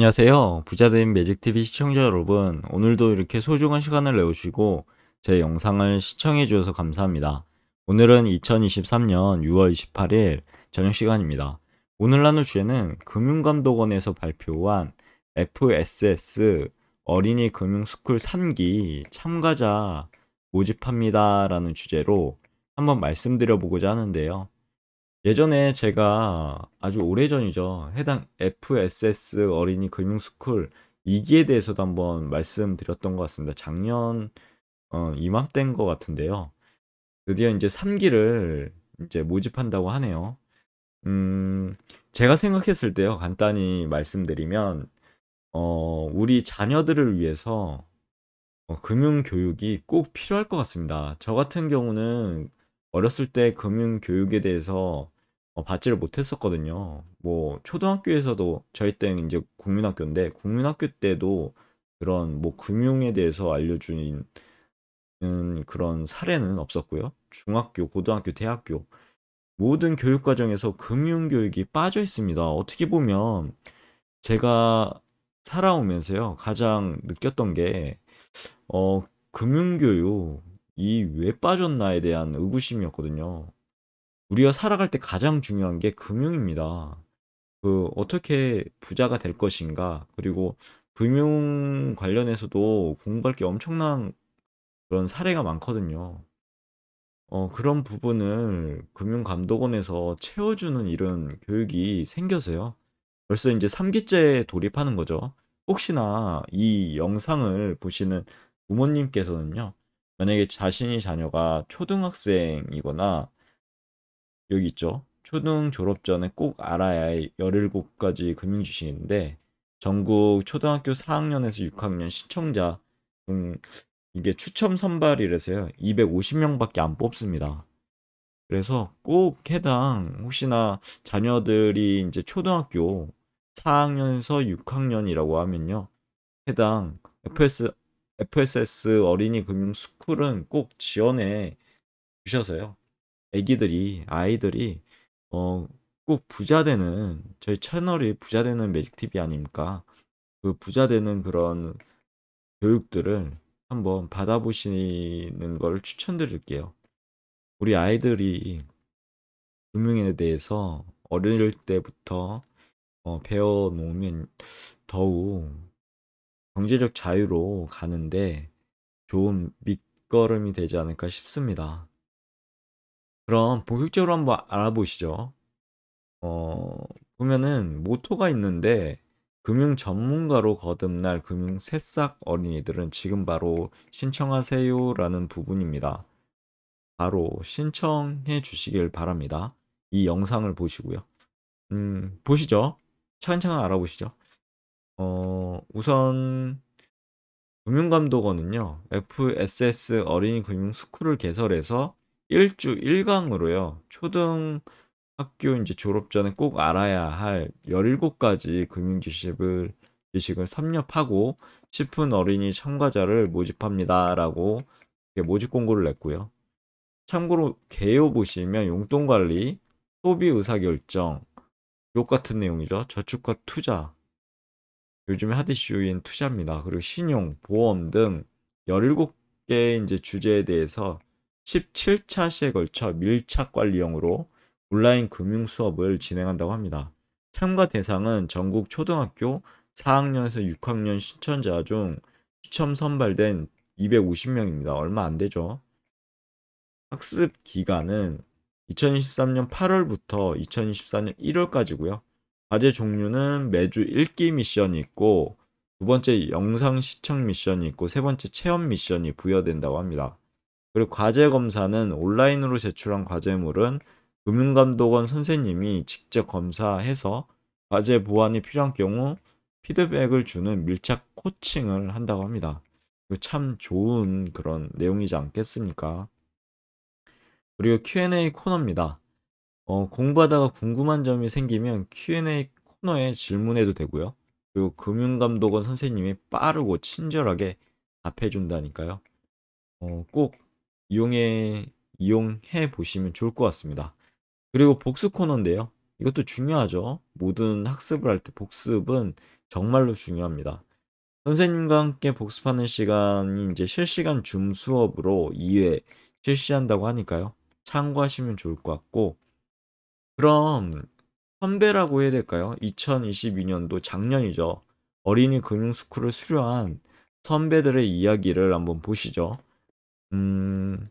안녕하세요. 부자된 매직TV 시청자 여러분, 오늘도 이렇게 소중한 시간을 내오시고 제 영상을 시청해 주셔서 감사합니다. 오늘은 2023년 6월 28일 저녁 시간입니다. 오늘 나눌 주제는 금융감독원에서 발표한 FSS 어린이 금융스쿨 3기 참가자 모집합니다 라는 주제로 한번 말씀드려보고자 하는데요. 예전에 제가 아주 오래전이죠. 해당 FSS 어린이 금융스쿨 2기에 대해서도 한번 말씀드렸던 것 같습니다. 작년 어, 이맘때인 것 같은데요. 드디어 이제 3기를 이제 모집한다고 하네요. 음, 제가 생각했을 때요. 간단히 말씀드리면 어, 우리 자녀들을 위해서 어, 금융 교육이 꼭 필요할 것 같습니다. 저 같은 경우는 어렸을 때 금융 교육에 대해서 어, 받지를 못했었거든요. 뭐 초등학교에서도 저희 때는 이제 국민학교인데 국민학교 때도 그런 뭐 금융에 대해서 알려주는 그런 사례는 없었고요. 중학교, 고등학교, 대학교 모든 교육 과정에서 금융 교육이 빠져 있습니다. 어떻게 보면 제가 살아오면서요 가장 느꼈던 게 어, 금융 교육 이왜 빠졌나에 대한 의구심이었거든요. 우리가 살아갈 때 가장 중요한 게 금융입니다. 그 어떻게 부자가 될 것인가 그리고 금융 관련해서도 공부할 게 엄청난 그런 사례가 많거든요. 어, 그런 부분을 금융감독원에서 채워주는 이런 교육이 생겨서요. 벌써 이제 3기째 돌입하는 거죠. 혹시나 이 영상을 보시는 부모님께서는요. 만약에 자신이 자녀가 초등학생이거나 여기 있죠. 초등 졸업 전에 꼭 알아야 할 17가지 금융지식인데 전국 초등학교 4학년에서 6학년 시청자 음, 이게 추첨 선발이라서요. 250명밖에 안 뽑습니다. 그래서 꼭 해당 혹시나 자녀들이 이제 초등학교 4학년에서 6학년이라고 하면요. 해당 FS FSS 어린이 금융 스쿨은 꼭 지원해 주셔서요. 애기들이 아이들이 어 꼭 부자 되는 저희 채널이 부자 되는 매직 TV 아닙니까? 그 부자 되는 그런 교육들을 한번 받아보시는 걸 추천드릴게요. 우리 아이들이 금융에 대해서 어릴 때부터 어, 배워놓으면 더욱 경제적 자유로 가는데 좋은 밑거름이 되지 않을까 싶습니다. 그럼 본격적으로 한번 알아보시죠. 어, 보면은 모토가 있는데 금융 전문가로 거듭날 금융 새싹 어린이들은 지금 바로 신청하세요라는 부분입니다. 바로 신청해 주시길 바랍니다. 이 영상을 보시고요. 음, 보시죠. 차근차근 알아보시죠. 어, 우선 금융감독원은요, FSS 어린이 금융 스쿨을 개설해서 1주 1강으로요, 초등 학교 이제 졸업 전에 꼭 알아야 할 17가지 금융 지식을 지식을 섭렵하고 싶은 어린이 참가자를 모집합니다라고 모집 공고를 냈고요. 참고로 개요 보시면 용돈 관리, 소비 의사 결정, 욕 같은 내용이죠. 저축과 투자, 요즘에 핫 이슈인 투자입니다. 그리고 신용, 보험 등 17개의 이제 주제에 대해서 17차 시에 걸쳐 밀착 관리형으로 온라인 금융 수업을 진행한다고 합니다. 참가 대상은 전국 초등학교 4학년에서 6학년 신청자 중 시첨 선발된 250명입니다. 얼마 안 되죠. 학습 기간은 2023년 8월부터 2024년 1월까지고요. 과제 종류는 매주 읽기 미션이 있고 두 번째 영상 시청 미션이 있고 세 번째 체험 미션이 부여된다고 합니다. 그리고 과제 검사는 온라인으로 제출한 과제물은 금융감독원 선생님이 직접 검사해서 과제 보완이 필요한 경우 피드백을 주는 밀착 코칭을 한다고 합니다. 참 좋은 그런 내용이지 않겠습니까? 그리고 Q&A 코너입니다. 어, 공부하다가 궁금한 점이 생기면 Q&A 코너에 질문해도 되고요. 그리고 금융감독원 선생님이 빠르고 친절하게 답해준다니까요. 어, 꼭 이용해, 이용해 보시면 좋을 것 같습니다. 그리고 복습 코너인데요. 이것도 중요하죠. 모든 학습을 할 때 복습은 정말로 중요합니다. 선생님과 함께 복습하는 시간이 이제 실시간 줌 수업으로 2회 실시한다고 하니까요. 참고하시면 좋을 것 같고, 그럼 선배라고 해야 될까요? 2022년도 작년이죠. 어린이 금융스쿨을 수료한 선배들의 이야기를 한번 보시죠. 음,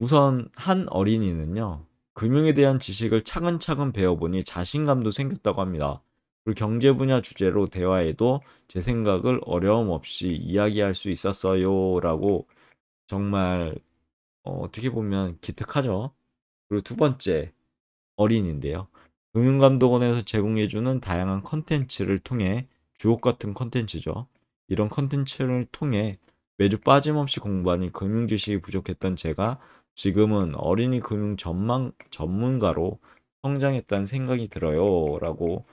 우선 한 어린이는요. 금융에 대한 지식을 차근차근 배워보니 자신감도 생겼다고 합니다. 그리고 경제 분야 주제로 대화에도 제 생각을 어려움 없이 이야기할 수 있었어요. 라고 정말 어, 어떻게 보면 기특하죠. 그리고 두 번째, 어린인데요. 금융감독원에서 제공해주는 다양한 컨텐츠를 통해 주옥 같은 컨텐츠죠. 이런 컨텐츠를 통해 매주 빠짐없이 공부하니 금융 지식이 부족했던 제가 지금은 어린이 금융 전망 전문가로 성장했다는 생각이 들어요. 라고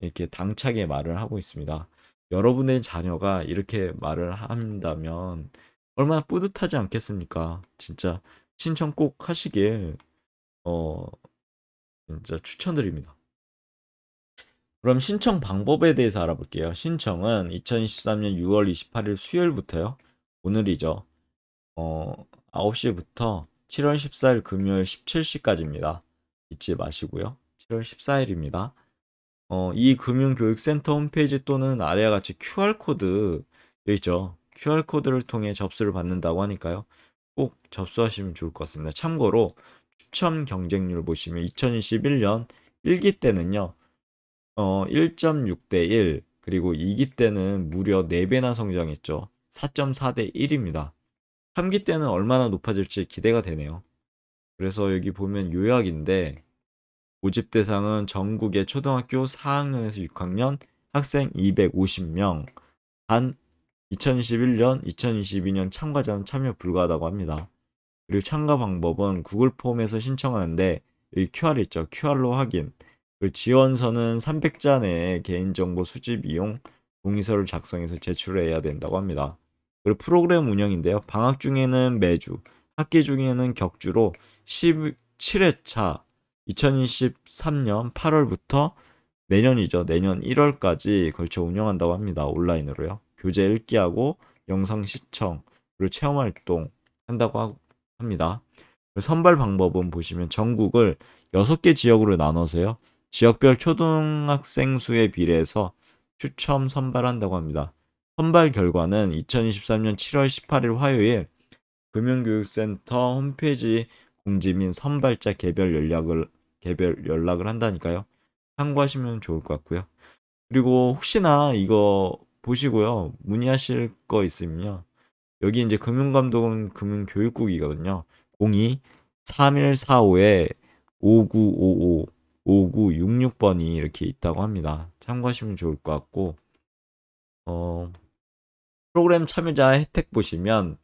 이렇게 당차게 말을 하고 있습니다. 여러분의 자녀가 이렇게 말을 한다면 얼마나 뿌듯하지 않겠습니까? 진짜 신청 꼭 하시길, 어, 진짜 추천드립니다. 그럼 신청 방법에 대해서 알아볼게요. 신청은 2023년 6월 28일 수요일부터요. 오늘이죠. 어, 9시부터 7월 14일 금요일 17시까지입니다. 잊지 마시고요. 7월 14일입니다. 어, 이 금융교육센터 홈페이지 또는 아래와 같이 QR코드 여 있죠. QR코드를 통해 접수를 받는다고 하니까요. 꼭 접수하시면 좋을 것 같습니다. 참고로 추첨 경쟁률 보시면 2021년 1기 때는요. 어, 1.6 대 1 그리고 2기 때는 무려 4배나 성장했죠. 4.4 대 1입니다. 3기 때는 얼마나 높아질지 기대가 되네요. 그래서 여기 보면 요약인데 모집 대상은 전국의 초등학교 4학년에서 6학년 학생 250명 단 2021년, 2022년 참가자는 참여 불가하다고 합니다. 그리고 참가 방법은 구글 폼에서 신청하는데 여기 QR 있죠. QR로 확인. 그 지원서는 300자 내에 개인정보 수집 이용 동의서를 작성해서 제출해야 된다고 합니다. 그리고 프로그램 운영인데요. 방학 중에는 매주, 학기 중에는 격주로 17회차 2023년 8월부터 내년이죠. 내년 1월까지 걸쳐 운영한다고 합니다. 온라인으로요. 교재 읽기하고 영상 시청, 그리고 체험 활동 한다고 하고 합니다. 그 선발 방법은 보시면 전국을 6개 지역으로 나눠서요. 지역별 초등학생 수에 비례해서 추첨 선발한다고 합니다. 선발 결과는 2023년 7월 18일 화요일 금융교육센터 홈페이지 공지 및 선발자 개별 연락을 개별 연락을 한다니까요. 참고하시면 좋을 것 같고요. 그리고 혹시나 이거 보시고요. 문의하실 거 있으면요. 여기 이제 금융감독은 금융교육국이거든요. 02-3145-5955에 5966번이 이렇게 있다고 합니다. 참고하시면 좋을 것 같고 어 프로그램 참여자 혜택 보시면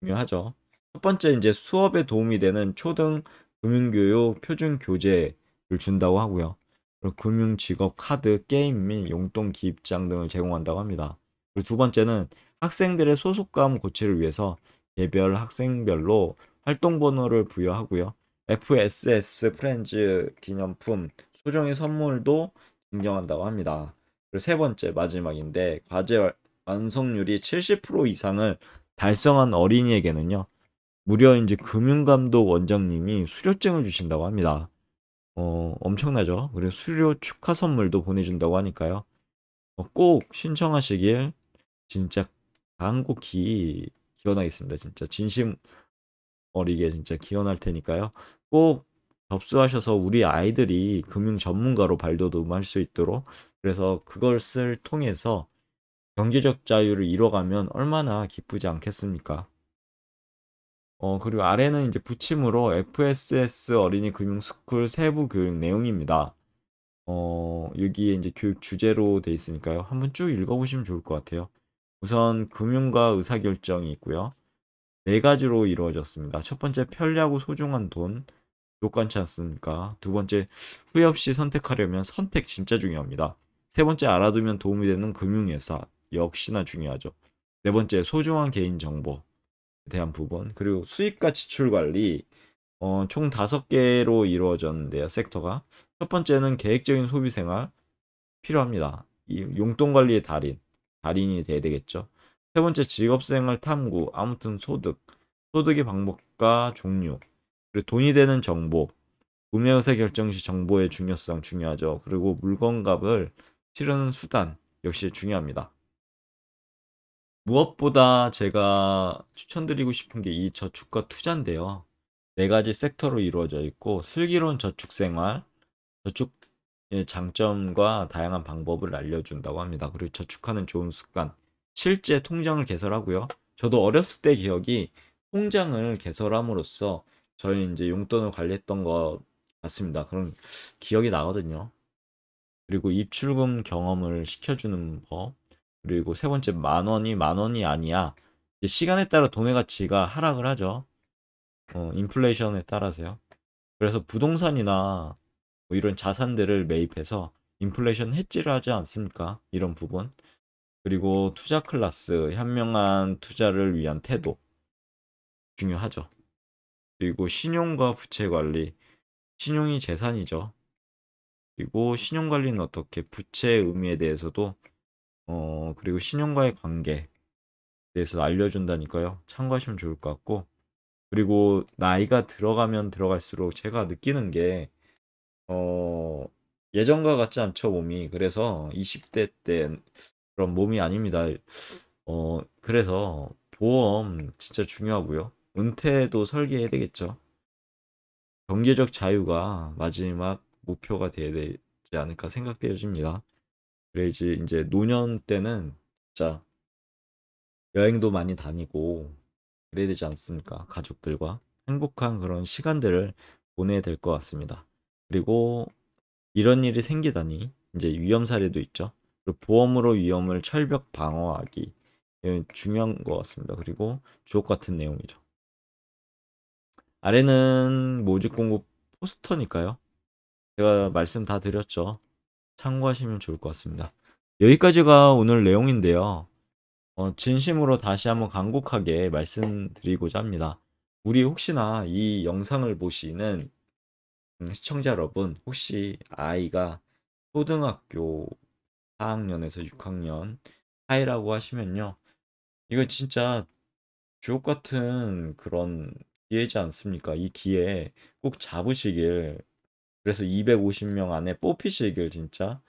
중요하죠. 첫 번째 이제 수업에 도움이 되는 초등 금융교육 표준 교재를 준다고 하고요. 그리고 금융 직업 카드 게임 및 용돈 기입장 등을 제공한다고 합니다. 그리고 두 번째는 학생들의 소속감 고취를 위해서 개별 학생별로 활동 번호를 부여하고요. FSS 프렌즈 기념품 소정의 선물도 증정한다고 합니다. 그리고 세 번째 마지막인데 과제 완성률이 70% 이상을 달성한 어린이에게는요. 무려 이제 금융감독 원장님이 수료증을 주신다고 합니다. 어, 엄청나죠? 그리고 수료 축하 선물도 보내준다고 하니까요. 꼭 신청하시길 진짜 강곡기 기원하겠습니다. 진짜 진심 어리게 진짜 기원할 테니까요. 꼭 접수하셔서 우리 아이들이 금융 전문가로 발돋움할 수 있도록 그래서 그것을 통해서 경제적 자유를 이뤄가면 얼마나 기쁘지 않겠습니까? 어, 그리고 아래는 이제 붙임으로 FSS 어린이 금융 스쿨 세부 교육 내용입니다. 어, 여기에 이제 교육 주제로 돼 있으니까요. 한번 쭉 읽어보시면 좋을 것 같아요. 우선 금융과 의사결정이 있고요. 네 가지로 이루어졌습니다. 첫 번째 편리하고 소중한 돈, 욕관치 않습니까? 두 번째 후회 없이 선택하려면 선택 진짜 중요합니다. 세 번째 알아두면 도움이 되는 금융회사 역시나 중요하죠. 네 번째 소중한 개인정보 대한 부분 그리고 수익과 지출 관리 어, 총 다섯 개로 이루어졌는데요. 섹터가 첫 번째는 계획적인 소비 생활 필요합니다. 용돈 관리의 달인 달인이 돼야 되겠죠. 세 번째 직업생활 탐구 아무튼 소득 소득의 방법과 종류 그리고 돈이 되는 정보 구매 의사 결정 시 정보의 중요성 중요하죠. 그리고 물건 값을 치르는 수단 역시 중요합니다. 무엇보다 제가 추천드리고 싶은 게 이 저축과 투자인데요. 네 가지 섹터로 이루어져 있고 슬기로운 저축 생활, 저축 예, 장점과 다양한 방법을 알려준다고 합니다. 그리고 저축하는 좋은 습관, 실제 통장을 개설하고요. 저도 어렸을 때 기억이 통장을 개설함으로써 저희 이제 용돈을 관리했던 것 같습니다. 그런 기억이 나거든요. 그리고 입출금 경험을 시켜주는 법. 그리고 세 번째 만 원이 만 원이 아니야. 시간에 따라 돈의 가치가 하락을 하죠. 어, 인플레이션에 따라서요. 그래서 부동산이나 뭐 이런 자산들을 매입해서 인플레이션 해지를 하지 않습니까? 이런 부분. 그리고 투자 클라스 현명한 투자를 위한 태도. 중요하죠. 그리고 신용과 부채 관리. 신용이 재산이죠. 그리고 신용 관리는 어떻게 부채의 의미에 대해서도 어 그리고 신용과의 관계 에 대해서 알려준다니까요. 참고하시면 좋을 것 같고 그리고 나이가 들어가면 들어갈수록 제가 느끼는 게 어, 예전과 같지 않죠, 몸이. 그래서 20대 때 그런 몸이 아닙니다. 어, 그래서 보험 진짜 중요하고요. 은퇴도 설계해야 되겠죠. 경제적 자유가 마지막 목표가 돼야 되지 않을까 생각되어집니다. 그래야지 이제 노년 때는 진짜 여행도 많이 다니고 그래야 되지 않습니까? 가족들과 행복한 그런 시간들을 보내야 될 것 같습니다. 그리고 이런 일이 생기다니 이제 위험 사례도 있죠. 그리고 보험으로 위험을 철벽 방어하기 중요한 것 같습니다. 그리고 주옥 같은 내용이죠. 아래는 모집 공고 포스터니까요. 제가 말씀 다 드렸죠. 참고하시면 좋을 것 같습니다. 여기까지가 오늘 내용인데요. 어, 진심으로 다시 한번 간곡하게 말씀드리고자 합니다. 우리 혹시나 이 영상을 보시는 음, 시청자 여러분 혹시 아이가 초등학교 4학년에서 6학년 사이라고 하시면요 이거 진짜 주옥 같은 그런 기회지 않습니까? 이 기회에 꼭 잡으시길 그래서 250명 안에 뽑히시길 진짜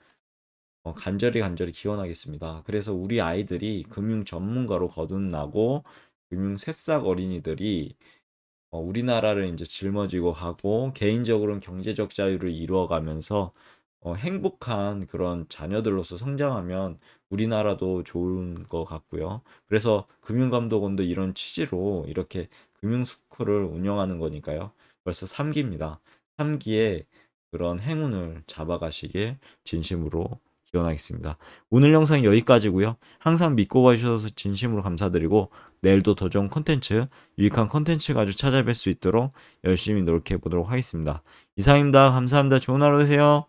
어, 간절히 간절히 기원하겠습니다. 그래서 우리 아이들이 금융 전문가로 거듭나고 금융 새싹 어린이들이 어, 우리나라를 이제 짊어지고 하고 개인적으로는 경제적 자유를 이루어가면서 어, 행복한 그런 자녀들로서 성장하면 우리나라도 좋은 것 같고요. 그래서 금융감독원도 이런 취지로 이렇게 금융스쿨을 운영하는 거니까요. 벌써 3기입니다. 3기에 그런 행운을 잡아가시길 진심으로 기원하겠습니다. 오늘 영상 여기까지고요. 항상 믿고 봐주셔서 진심으로 감사드리고 내일도 더 좋은 컨텐츠, 유익한 컨텐츠 가지고 찾아뵐 수 있도록 열심히 노력해 보도록 하겠습니다. 이상입니다. 감사합니다. 좋은 하루 되세요.